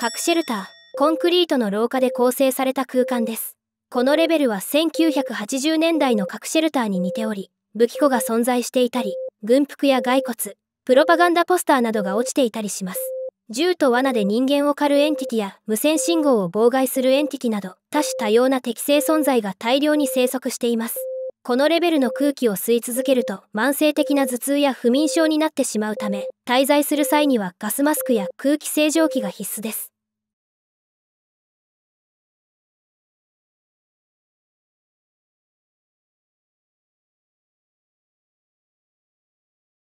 核シェルターコンクリートの廊下で構成された空間ですこのレベルは1980年代の核シェルターに似ており武器庫が存在していたり軍服や骸骨プロパガンダポスターなどが落ちていたりします銃と罠で人間を狩るエンティティや無線信号を妨害するエンティティなど多種多様な適正存在が大量に生息していますこのレベルの空気を吸い続けると慢性的な頭痛や不眠症になってしまうため滞在する際にはガスマスクや空気清浄機が必須です